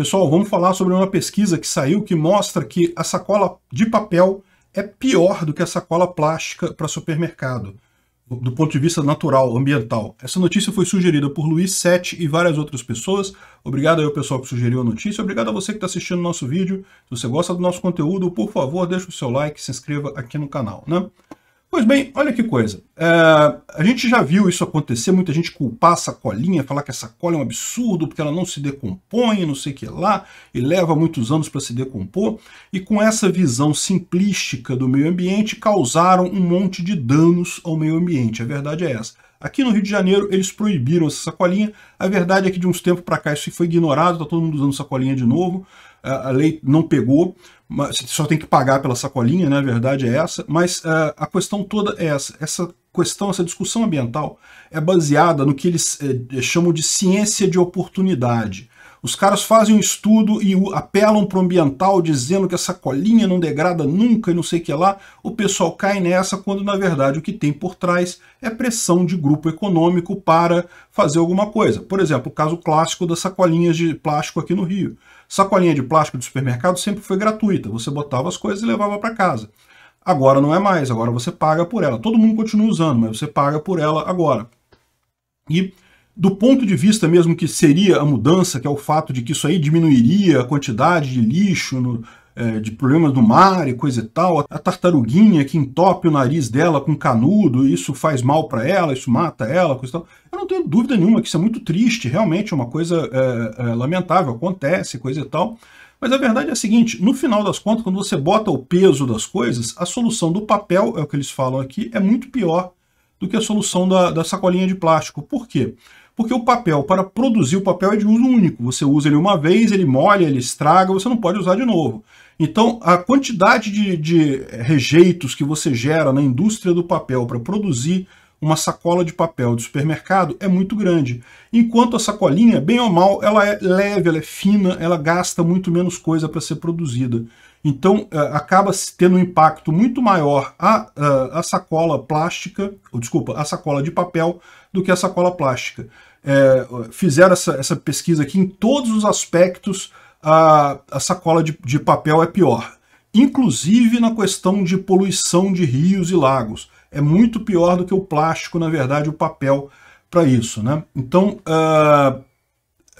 Pessoal, vamos falar sobre uma pesquisa que saiu que mostra que a sacola de papel é pior do que a sacola plástica para supermercado, do ponto de vista natural, ambiental. Essa notícia foi sugerida por Luiz Sete e várias outras pessoas. Obrigado aí ao pessoal que sugeriu a notícia. Obrigado a você que está assistindo o nosso vídeo. Se você gosta do nosso conteúdo, por favor, deixe o seu like e se inscreva aqui no canal. Né? Pois bem, olha que coisa. É, a gente já viu isso acontecer, muita gente culpar a sacolinha, falar que a sacola é um absurdo, porque ela não se decompõe, não sei o que lá, e leva muitos anos para se decompor. E com essa visão simplística do meio ambiente, causaram um monte de danos ao meio ambiente. A verdade é essa. Aqui no Rio de Janeiro, eles proibiram essa sacolinha. A verdade é que de uns tempos para cá isso foi ignorado, está todo mundo usando sacolinha de novo a lei não pegou, mas só tem que pagar pela sacolinha, né? a verdade é essa, mas eh, a questão toda é essa, essa questão, essa discussão ambiental é baseada no que eles eh, chamam de ciência de oportunidade. Os caras fazem um estudo e apelam para o ambiental dizendo que essa colinha não degrada nunca e não sei o que lá. O pessoal cai nessa quando na verdade o que tem por trás é pressão de grupo econômico para fazer alguma coisa. Por exemplo, o caso clássico das sacolinhas de plástico aqui no Rio. Sacolinha de plástico do supermercado sempre foi gratuita. Você botava as coisas e levava para casa. Agora não é mais, agora você paga por ela. Todo mundo continua usando, mas você paga por ela agora. E do ponto de vista mesmo que seria a mudança, que é o fato de que isso aí diminuiria a quantidade de lixo, no, é, de problemas do mar e coisa e tal, a tartaruguinha que entope o nariz dela com canudo, isso faz mal para ela, isso mata ela, coisa e tal. Eu não tenho dúvida nenhuma que isso é muito triste, realmente é uma coisa é, é, lamentável, acontece, coisa e tal. Mas a verdade é a seguinte, no final das contas, quando você bota o peso das coisas, a solução do papel, é o que eles falam aqui, é muito pior do que a solução da, da sacolinha de plástico. Por quê? Porque o papel, para produzir o papel, é de uso único. Você usa ele uma vez, ele molha, ele estraga, você não pode usar de novo. Então, a quantidade de, de rejeitos que você gera na indústria do papel para produzir uma sacola de papel de supermercado é muito grande. Enquanto a sacolinha, bem ou mal, ela é leve, ela é fina, ela gasta muito menos coisa para ser produzida. Então, eh, acaba tendo um impacto muito maior a, eh, a, sacola plástica, ou, desculpa, a sacola de papel do que a sacola plástica. É, fizeram essa, essa, pesquisa aqui, em todos os aspectos, a, a sacola de, de papel é pior. Inclusive na questão de poluição de rios e lagos. É muito pior do que o plástico, na verdade, o papel para isso. Né? Então, uh,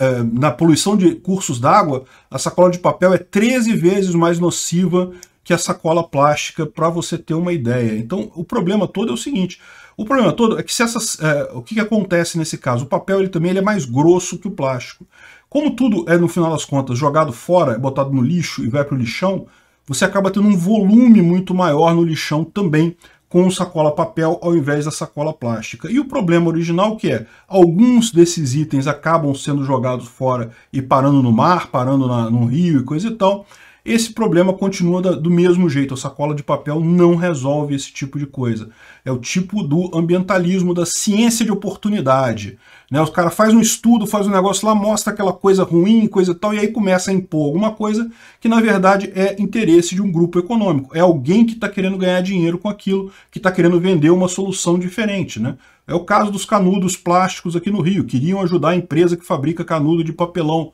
é, na poluição de cursos d'água, a sacola de papel é 13 vezes mais nociva que a sacola plástica, para você ter uma ideia. Então, o problema todo é o seguinte, o problema todo é que se essas, é, o que, que, acontece nesse caso? O papel ele também ele é mais grosso que o plástico. Como tudo é, no final das contas, jogado fora, é botado no lixo e vai para o lixão, você acaba tendo um volume muito maior no lixão também, com sacola papel ao invés da sacola plástica. E o problema original que é, alguns desses itens acabam sendo jogados fora e parando no mar, parando na, no rio e coisa e tal, esse problema continua do mesmo jeito, a sacola de papel não resolve esse tipo de coisa. É o tipo do ambientalismo, da ciência de oportunidade. Né? Os caras faz um estudo, faz um negócio lá, mostra aquela coisa ruim, coisa tal, e aí começa a impor alguma coisa que na verdade é interesse de um grupo econômico. É alguém que está querendo ganhar dinheiro com aquilo, que está querendo vender uma solução diferente. Né? É o caso dos canudos plásticos aqui no Rio, queriam ajudar a empresa que fabrica canudo de papelão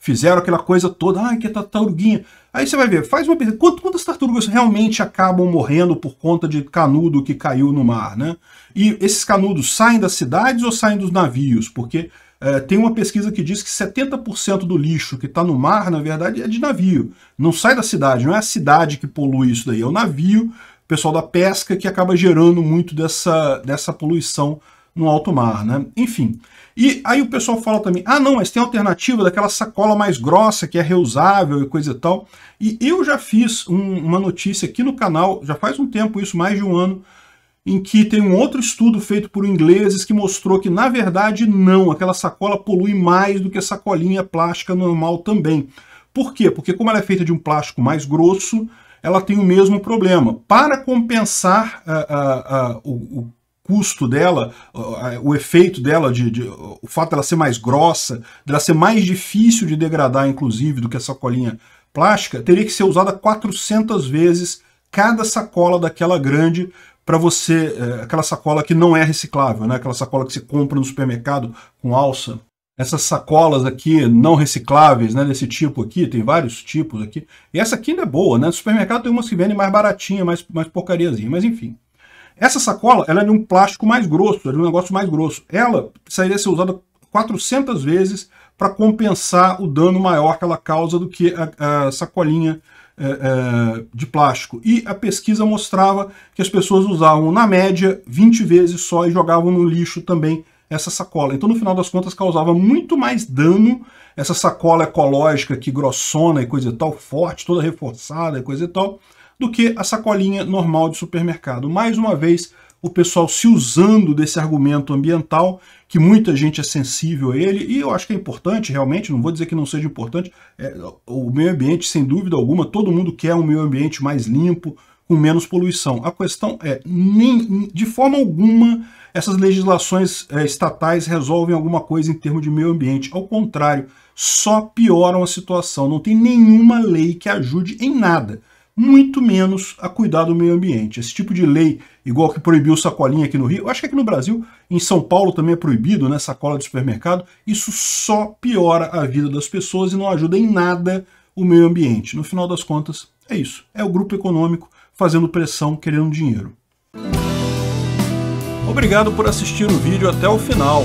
fizeram aquela coisa toda, ah, que tartaruguinha. Aí você vai ver, faz uma pesquisa, quantas tartarugas realmente acabam morrendo por conta de canudo que caiu no mar, né? E esses canudos saem das cidades ou saem dos navios? Porque é, tem uma pesquisa que diz que 70% do lixo que está no mar, na verdade, é de navio. Não sai da cidade, não é a cidade que polui isso daí, é o navio, o pessoal da pesca que acaba gerando muito dessa, dessa poluição no alto mar, né? Enfim. E aí o pessoal fala também, ah não, mas tem alternativa daquela sacola mais grossa que é reusável e coisa e tal. E eu já fiz um, uma notícia aqui no canal, já faz um tempo isso, mais de um ano, em que tem um outro estudo feito por ingleses que mostrou que, na verdade, não, aquela sacola polui mais do que a sacolinha plástica normal também. Por quê? Porque como ela é feita de um plástico mais grosso, ela tem o mesmo problema. Para compensar uh, uh, uh, o, o custo dela, o efeito dela, de, de, o fato dela ser mais grossa, dela ser mais difícil de degradar, inclusive, do que a sacolinha plástica, teria que ser usada 400 vezes cada sacola daquela grande para você, é, aquela sacola que não é reciclável, né? aquela sacola que você compra no supermercado com alça. Essas sacolas aqui não recicláveis, né, desse tipo aqui, tem vários tipos aqui. E essa aqui ainda é boa, né? No supermercado tem umas que vendem mais baratinha, mais, mais porcariazinha, mas enfim. Essa sacola, ela é de um plástico mais grosso, é de um negócio mais grosso. Ela precisaria ser usada 400 vezes para compensar o dano maior que ela causa do que a, a sacolinha é, é, de plástico. E a pesquisa mostrava que as pessoas usavam, na média, 20 vezes só e jogavam no lixo também essa sacola. Então, no final das contas, causava muito mais dano essa sacola ecológica que grossona e coisa e tal, forte, toda reforçada e coisa e tal, do que a sacolinha normal de supermercado. Mais uma vez, o pessoal se usando desse argumento ambiental, que muita gente é sensível a ele, e eu acho que é importante, realmente, não vou dizer que não seja importante, é, o meio ambiente, sem dúvida alguma, todo mundo quer um meio ambiente mais limpo, com menos poluição. A questão é, nem, de forma alguma, essas legislações é, estatais resolvem alguma coisa em termos de meio ambiente. Ao contrário, só pioram a situação. Não tem nenhuma lei que ajude em nada muito menos a cuidar do meio ambiente. Esse tipo de lei, igual que proibiu sacolinha aqui no Rio, acho que aqui no Brasil, em São Paulo também é proibido, né, sacola de supermercado, isso só piora a vida das pessoas e não ajuda em nada o meio ambiente. No final das contas, é isso. É o grupo econômico fazendo pressão, querendo dinheiro. Obrigado por assistir o vídeo até o final.